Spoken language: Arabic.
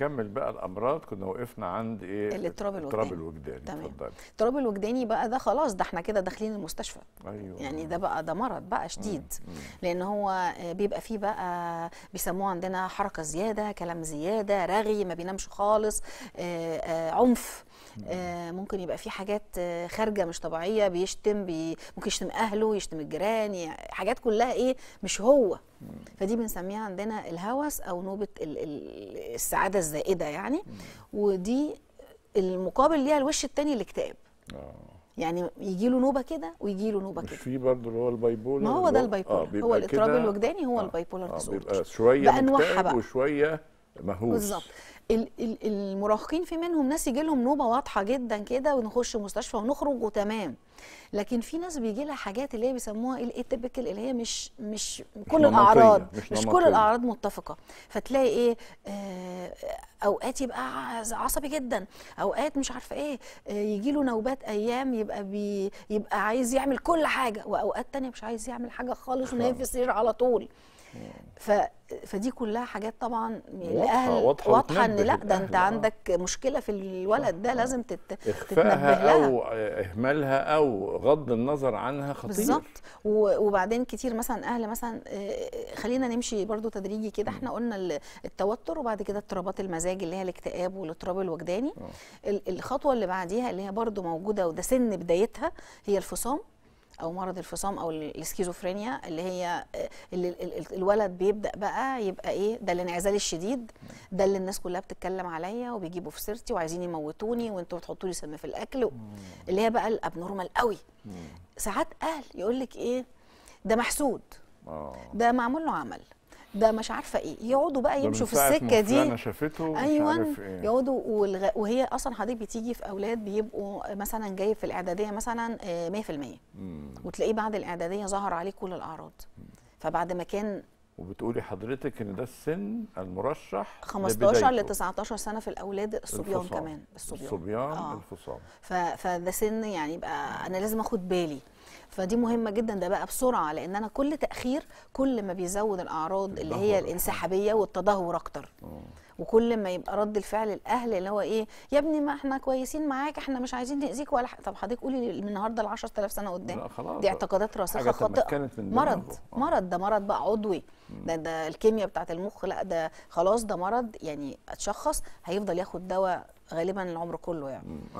نكمل بقى الامراض كنا وقفنا عند ايه الاضطراب الوجداني الاضطراب الوجداني تمام الاضطراب الوجداني بقى ده خلاص ده احنا كده داخلين المستشفى ايوه يعني ده بقى ده مرض بقى شديد مم. مم. لان هو آه، بيبقى فيه بقى بيسموه عندنا حركه زياده كلام زياده رغي ما بينامش خالص آآ آه، آآ آه، عنف آه ممكن يبقى في حاجات آه خارجه مش طبيعيه بيشتم بي ممكن يشتم اهله يشتم الجيران يعني حاجات كلها ايه مش هو فدي بنسميها عندنا الهوس او نوبه السعاده الزائده يعني ودي المقابل ليها الوش الثاني الاكتئاب آه. يعني يجي له نوبه كده ويجي له نوبه كده في برضه اللي هو البايبولر ما هو ده آه، البايبولر آه هو الاضطراب الوجداني هو آه البايبولر آه بيبقى شويه بقى وشويه مهووس بالظبط المراهقين في منهم ناس يجي لهم نوبه واضحه جدا كده ونخش مستشفى ونخرج وتمام لكن في ناس بيجي لها حاجات اللي هي بيسموها الاتبكل اللي هي مش مش كل الاعراض مش, مش كل الاعراض متفقه فتلاقي ايه آه اوقات يبقى عصبي جدا اوقات مش عارفه ايه آه يجي له نوبات ايام يبقى بي يبقى عايز يعمل كل حاجه واوقات تانية مش عايز يعمل حاجه خالص ونايم في السرير على طول ف... فدي كلها حاجات طبعا واضحه, واضحة ان لا ده انت عندك مشكله في الولد ده لازم تت... تتنبه لها او اهمالها او غض النظر عنها خطير بالظبط وبعدين كتير مثلا اهل مثلا آه، آه، خلينا نمشي برضو تدريجي كده احنا قلنا التوتر وبعد كده اضطرابات المزاج اللي هي الاكتئاب والاضطراب الوجداني آه. الخطوه اللي بعديها اللي هي برضو موجوده وده سن بدايتها هي الفصام او مرض الفصام او السكيزوفرينيا اللي هي آه، اللي الولد بيبدا بقى يبقى ايه ده الانعزال الشديد ده اللي الناس كلها بتتكلم عليا وبيجيبوا في سيرتي وعايزين يموتوني وانتوا بتحطوا لي سم في الاكل اللي هي بقى الابنورمال قوي ساعات اهل يقول لك ايه ده محسود آه. ده معمول له عمل ده مش عارفه ايه يقعدوا بقى يمشوا في السكه دي انا شافته ايوه إيه؟ يقعدوا والغ... وهي اصلا حضرتك بتيجي في اولاد بيبقوا مثلا جاي في الاعداديه مثلا 100% آه، وتلاقيه بعد الاعداديه ظهر عليه كل الاعراض فبعد ما كان وبتقولي حضرتك ان ده السن المرشح 15 ل 19 سنه في الاولاد الصبيان الفصام. كمان الصبيان الصبيان آه. الفصام ف... فده سن يعني يبقى انا لازم اخد بالي فدي مهمه جدا ده بقى بسرعه لان انا كل تاخير كل ما بيزود الاعراض اللي هي الانسحابيه والتدهور اكتر أوه. وكل ما يبقى رد الفعل الاهل اللي هو ايه يا ابني ما احنا كويسين معاك احنا مش عايزين ناذيك ولا طب حضرتك قولي النهارده ال 10000 سنه قدام دي اعتقادات راسخه خاطئه مرض آه. مرض ده مرض بقى عضوي ده ده الكيمياء بتاعه المخ لا ده خلاص ده مرض يعني اتشخص هيفضل ياخد دواء غالبا العمر كله يعني